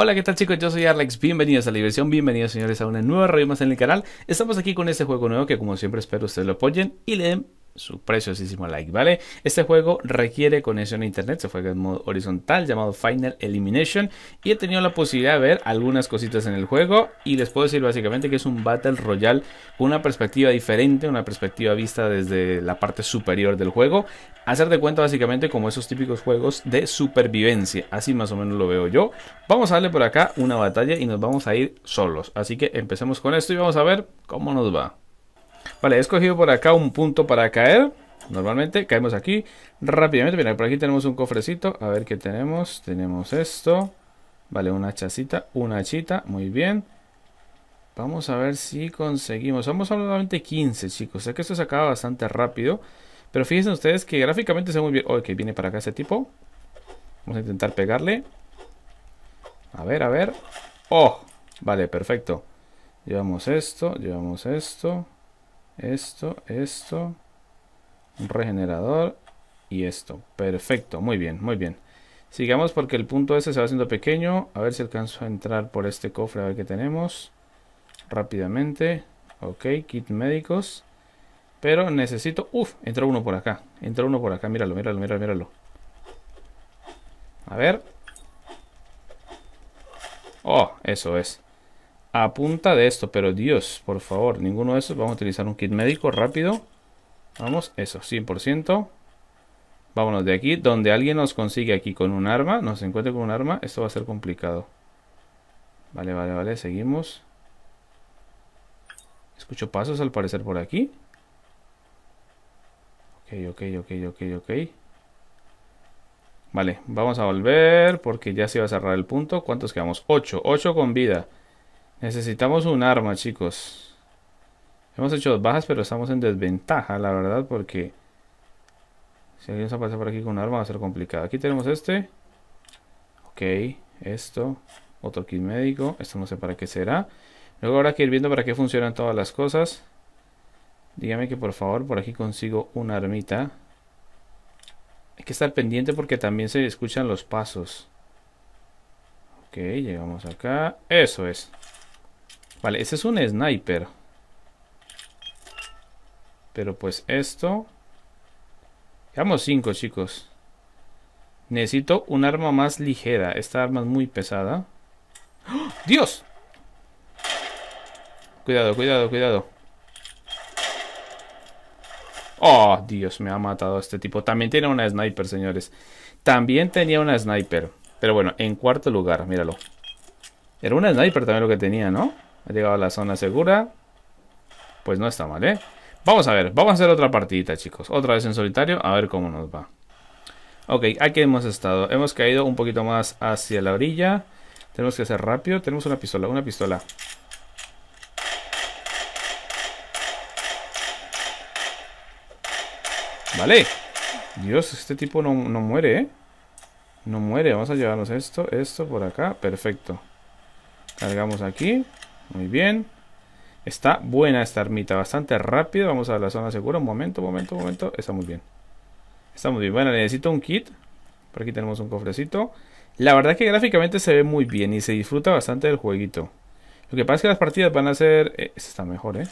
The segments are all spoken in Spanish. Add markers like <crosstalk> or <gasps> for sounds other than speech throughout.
Hola, ¿qué tal chicos? Yo soy Arlex, bienvenidos a la diversión, bienvenidos señores a una nueva review más en el canal. Estamos aquí con este juego nuevo que como siempre espero ustedes lo apoyen y le den su preciosísimo like, ¿vale? Este juego requiere conexión a internet, se juega en modo horizontal llamado Final Elimination y he tenido la posibilidad de ver algunas cositas en el juego y les puedo decir básicamente que es un Battle Royale con una perspectiva diferente, una perspectiva vista desde la parte superior del juego, hacer de cuenta básicamente como esos típicos juegos de supervivencia, así más o menos lo veo yo. Vamos a darle por acá una batalla y nos vamos a ir solos, así que empecemos con esto y vamos a ver cómo nos va. Vale, he escogido por acá un punto para caer. Normalmente caemos aquí rápidamente. Mira, por aquí tenemos un cofrecito. A ver qué tenemos. Tenemos esto. Vale, una chacita, una chita. Muy bien. Vamos a ver si conseguimos. Somos solamente 15, chicos. Sé que esto se acaba bastante rápido. Pero fíjense ustedes que gráficamente se ve muy bien. Ok, viene para acá ese tipo. Vamos a intentar pegarle. A ver, a ver. ¡Oh! Vale, perfecto. Llevamos esto, llevamos esto esto, esto, un regenerador y esto. Perfecto, muy bien, muy bien. Sigamos porque el punto ese se va haciendo pequeño. A ver si alcanzo a entrar por este cofre, a ver qué tenemos. Rápidamente. Ok, kit médicos. Pero necesito... Uf, entró uno por acá. Entró uno por acá, míralo, míralo, míralo, míralo. A ver. Oh, eso es a punta de esto, pero Dios, por favor, ninguno de esos. Vamos a utilizar un kit médico rápido. Vamos, eso, 100%. Vámonos de aquí. Donde alguien nos consigue aquí con un arma, nos encuentre con un arma, esto va a ser complicado. Vale, vale, vale, seguimos. Escucho pasos al parecer por aquí. Ok, ok, ok, ok, ok. Vale, vamos a volver porque ya se va a cerrar el punto. ¿Cuántos quedamos? 8, 8 con vida. Necesitamos un arma, chicos. Hemos hecho dos bajas, pero estamos en desventaja, la verdad, porque... Si alguien se aparece por aquí con un arma va a ser complicado. Aquí tenemos este. Ok, esto. Otro kit médico. Esto no sé para qué será. Luego habrá que ir viendo para qué funcionan todas las cosas. Dígame que por favor por aquí consigo una armita. Hay que estar pendiente porque también se escuchan los pasos. Ok, llegamos acá. Eso es. Vale, ese es un sniper. Pero pues esto... Quedamos cinco chicos. Necesito un arma más ligera. Esta arma es muy pesada. ¡Ah! ¡Dios! Cuidado, cuidado, cuidado. Oh, Dios, me ha matado este tipo. También tiene una sniper, señores. También tenía una sniper. Pero bueno, en cuarto lugar, míralo. Era una sniper también lo que tenía, ¿no? Ha llegado a la zona segura. Pues no está mal, ¿eh? Vamos a ver, vamos a hacer otra partidita, chicos. Otra vez en solitario, a ver cómo nos va. Ok, aquí hemos estado. Hemos caído un poquito más hacia la orilla. Tenemos que hacer rápido. Tenemos una pistola, una pistola. Vale. Dios, este tipo no, no muere, ¿eh? No muere. Vamos a llevarnos esto, esto por acá. Perfecto. Cargamos aquí. Muy bien. Está buena esta ermita, bastante rápido. Vamos a la zona segura. Un momento, momento, momento. Está muy bien. Está muy bien. Bueno, necesito un kit. Por aquí tenemos un cofrecito. La verdad que gráficamente se ve muy bien y se disfruta bastante del jueguito. Lo que pasa es que las partidas van a ser... Eh, esta está mejor, ¿eh?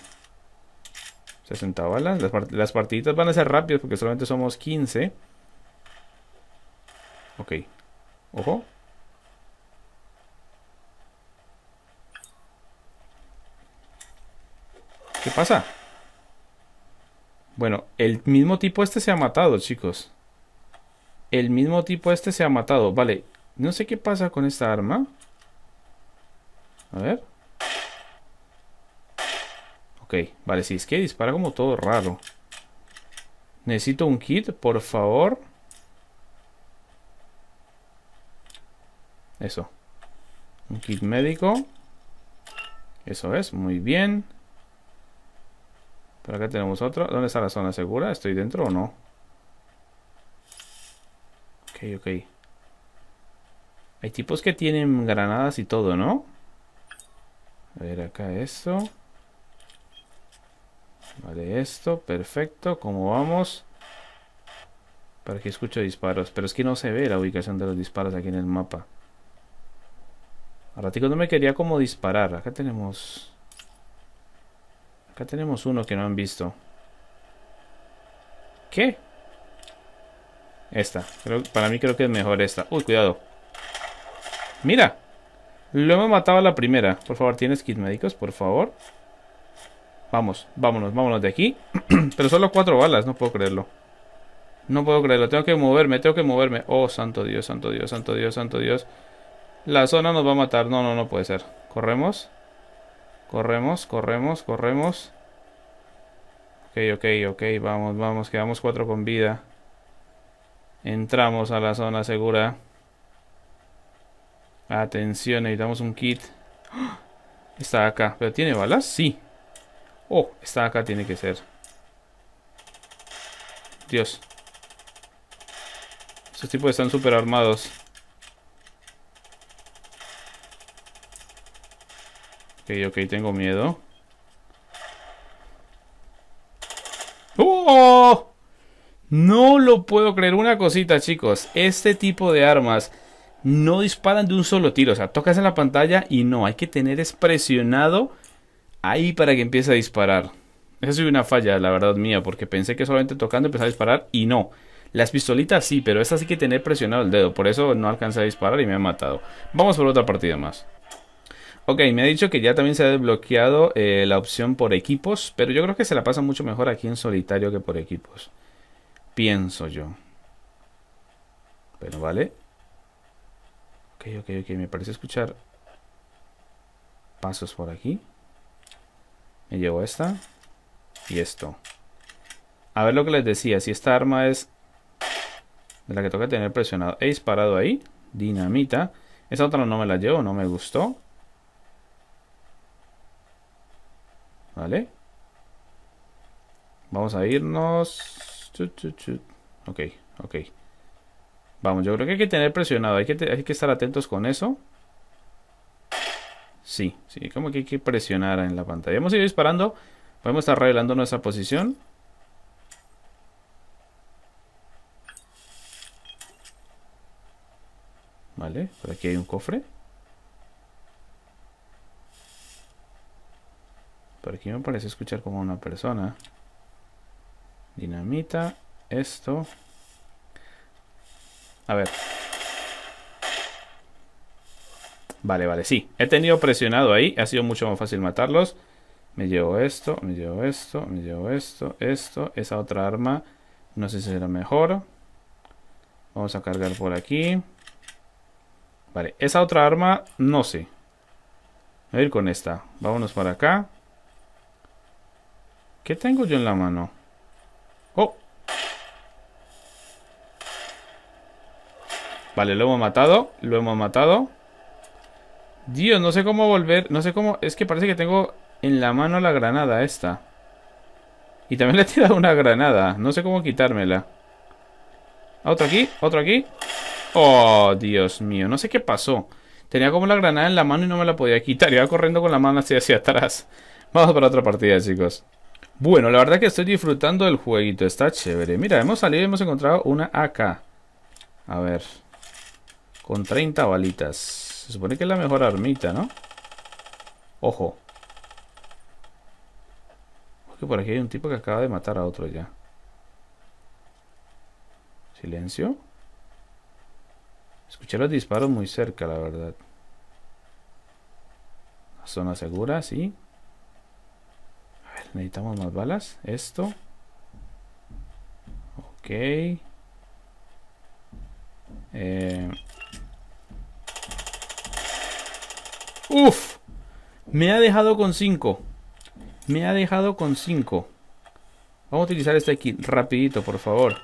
60 balas. Las, partidas las partiditas van a ser rápidas porque solamente somos 15. Ok. Ojo. ¿Qué pasa? Bueno, el mismo tipo este se ha matado, chicos. El mismo tipo este se ha matado. Vale, no sé qué pasa con esta arma. A ver. Ok, vale, si sí, es que dispara como todo raro. Necesito un kit, por favor. Eso. Un kit médico. Eso es, muy bien. Pero acá tenemos otro. ¿Dónde está la zona segura? ¿Estoy dentro o no? Ok, ok. Hay tipos que tienen granadas y todo, ¿no? A ver, acá esto. Vale, esto. Perfecto. ¿Cómo vamos? Para que escucho disparos. Pero es que no se ve la ubicación de los disparos aquí en el mapa. A ratico no me quería como disparar. Acá tenemos... Acá tenemos uno que no han visto. ¿Qué? Esta. para mí creo que es mejor esta. Uy, cuidado. ¡Mira! Lo hemos matado a la primera. Por favor, ¿tienes kit médicos? Por favor. Vamos, vámonos, vámonos de aquí. <clears throat> Pero solo cuatro balas, no puedo creerlo. No puedo creerlo, tengo que moverme, tengo que moverme. Oh, santo Dios, santo Dios, santo Dios, santo Dios. La zona nos va a matar. No, no, no puede ser. Corremos. Corremos, corremos, corremos. Ok, ok, ok, vamos, vamos, quedamos cuatro con vida. Entramos a la zona segura. Atención, necesitamos un kit. <gasps> Está acá, pero ¿tiene balas? Sí. Oh, está acá, tiene que ser. Dios. Estos tipos están súper armados. Ok, ok, tengo miedo. ¡Oh! No lo puedo creer. Una cosita, chicos. Este tipo de armas no disparan de un solo tiro. O sea, tocas en la pantalla y no. Hay que tener presionado ahí para que empiece a disparar. Esa es una falla, la verdad mía, porque pensé que solamente tocando empezaba a disparar y no. Las pistolitas sí, pero esta sí que tener presionado el dedo. Por eso no alcancé a disparar y me ha matado. Vamos por otra partida más. Ok, me ha dicho que ya también se ha desbloqueado eh, la opción por equipos, pero yo creo que se la pasa mucho mejor aquí en solitario que por equipos. Pienso yo. Pero vale. Ok, ok, ok, me parece escuchar pasos por aquí. Me llevo esta y esto. A ver lo que les decía, si esta arma es de la que toca tener presionado he disparado ahí, dinamita. Esa otra no me la llevo, no me gustó. Vale. Vamos a irnos. Ok, ok. Vamos, yo creo que hay que tener presionado. Hay que, hay que estar atentos con eso. Sí, sí, como que hay que presionar en la pantalla. Hemos ido disparando. Podemos estar revelando nuestra posición. Vale, por aquí hay un cofre. Por aquí me parece escuchar como una persona. Dinamita. Esto. A ver. Vale, vale, sí. He tenido presionado ahí. Ha sido mucho más fácil matarlos. Me llevo esto, me llevo esto, me llevo esto, esto. Esa otra arma. No sé si será mejor. Vamos a cargar por aquí. Vale, esa otra arma no sé. Voy a ir con esta. Vámonos para acá. ¿Qué tengo yo en la mano? ¡Oh! Vale, lo hemos matado. Lo hemos matado. Dios, no sé cómo volver. No sé cómo... Es que parece que tengo en la mano la granada esta. Y también le he tirado una granada. No sé cómo quitármela. Otro aquí, otro aquí. Oh, Dios mío. No sé qué pasó. Tenía como la granada en la mano y no me la podía quitar. Iba corriendo con la mano así hacia atrás. Vamos para otra partida, chicos. Bueno, la verdad que estoy disfrutando del jueguito. Está chévere. Mira, hemos salido y hemos encontrado una AK. A ver. Con 30 balitas. Se supone que es la mejor armita, ¿no? Ojo. Porque por aquí hay un tipo que acaba de matar a otro ya. Silencio. Escuché los disparos muy cerca, la verdad. Zona segura, sí. Necesitamos más balas. Esto. Ok. Eh. Uf. Me ha dejado con 5. Me ha dejado con 5. Vamos a utilizar este aquí. Rapidito, por favor.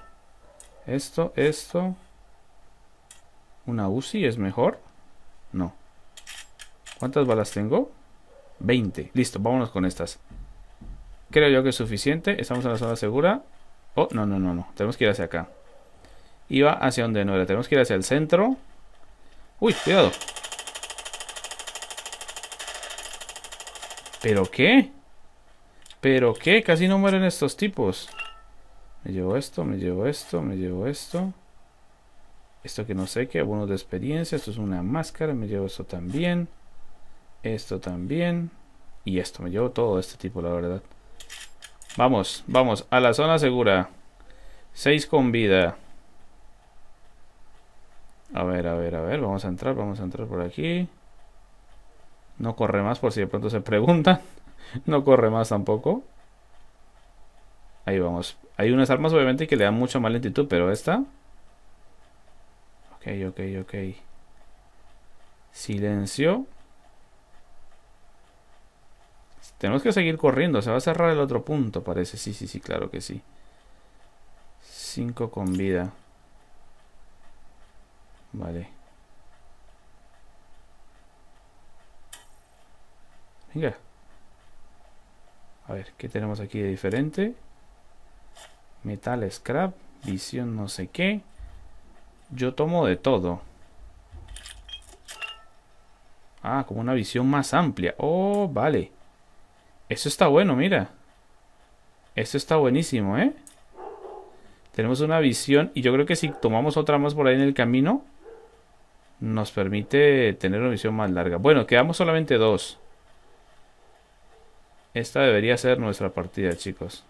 Esto, esto. ¿Una UCI es mejor? No. ¿Cuántas balas tengo? 20. Listo, vámonos con estas. Creo yo que es suficiente. Estamos en la zona segura. Oh, no, no, no, no. Tenemos que ir hacia acá. Iba hacia donde no era. Tenemos que ir hacia el centro. Uy, cuidado. ¿Pero qué? ¿Pero qué? Casi no mueren estos tipos. Me llevo esto, me llevo esto, me llevo esto. Esto que no sé qué, abonos de experiencia. Esto es una máscara. Me llevo esto también. Esto también. Y esto, me llevo todo este tipo, la verdad. Vamos, vamos, a la zona segura. Seis con vida. A ver, a ver, a ver, vamos a entrar, vamos a entrar por aquí. No corre más por si de pronto se preguntan. <laughs> No corre más tampoco. Ahí vamos. Hay unas armas obviamente que le dan mucha más lentitud, pero esta... Ok, ok, ok. Silencio. Tenemos que seguir corriendo. Se va a cerrar el otro punto, parece. Sí, sí, sí, claro que sí. 5 con vida. Vale. Venga. A ver, ¿qué tenemos aquí de diferente? Metal scrap, visión no sé qué. Yo tomo de todo. Ah, como una visión más amplia. Oh, vale. Eso está bueno, mira. Eso está buenísimo, ¿eh? Tenemos una visión y yo creo que si tomamos otra más por ahí en el camino, nos permite tener una visión más larga. Bueno, quedamos solamente dos. Esta debería ser nuestra partida, chicos.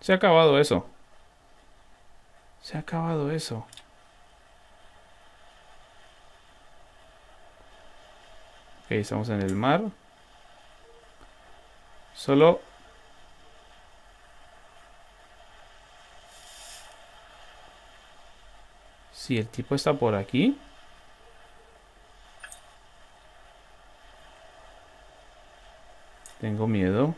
Se ha acabado eso. Se ha acabado eso. estamos en el mar. Solo... Si el tipo está por aquí. Tengo miedo.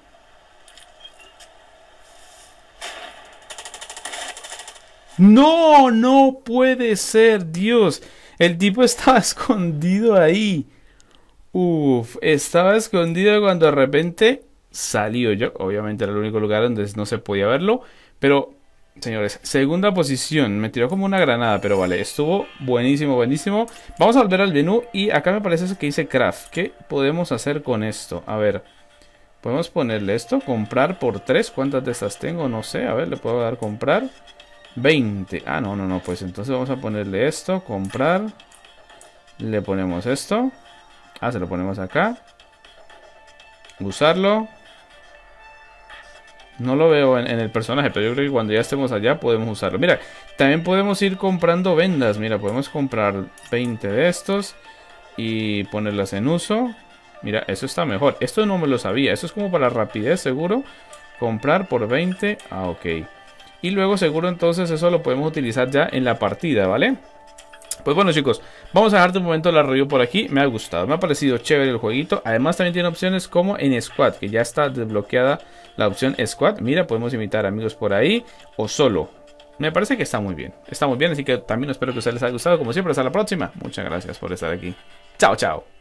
No, no puede ser, Dios. El tipo <laughs> está escondido ahí. Uf, estaba escondido cuando de repente salió yo. Obviamente era el único lugar donde no se podía verlo. Pero, señores, segunda posición. Me tiró como una granada, pero vale, estuvo buenísimo, buenísimo. Vamos a volver al menú y acá me parece eso que dice craft. ¿Qué podemos hacer con esto? A ver, podemos ponerle esto, comprar por tres. ¿Cuántas de estas tengo? No sé, a ver, le puedo dar comprar. 20. Ah, no, no, no, pues entonces vamos a ponerle esto, comprar. Le ponemos esto. Ah, se lo ponemos acá. Usarlo. No lo veo en, el personaje, pero yo creo que cuando ya estemos allá podemos usarlo. Mira, también podemos ir comprando vendas. Mira, podemos comprar 20 de estos y ponerlas en uso. Mira, eso está mejor. Esto no me lo sabía. Esto es como para rapidez, seguro. Comprar por 20. Ah, ok. Y luego seguro entonces eso lo podemos utilizar ya en la partida, ¿vale? vale pues bueno chicos, vamos a dejarte un momento la review por aquí. Me ha gustado, me ha parecido chévere el jueguito. Además también tiene opciones como en Squad, que ya está desbloqueada la opción Squad. Mira, podemos invitar amigos por ahí o solo. Me parece que está muy bien. Está muy bien, así que también espero que ustedes les haya gustado. Como siempre, hasta la próxima. Muchas gracias por estar aquí. Chao, chao.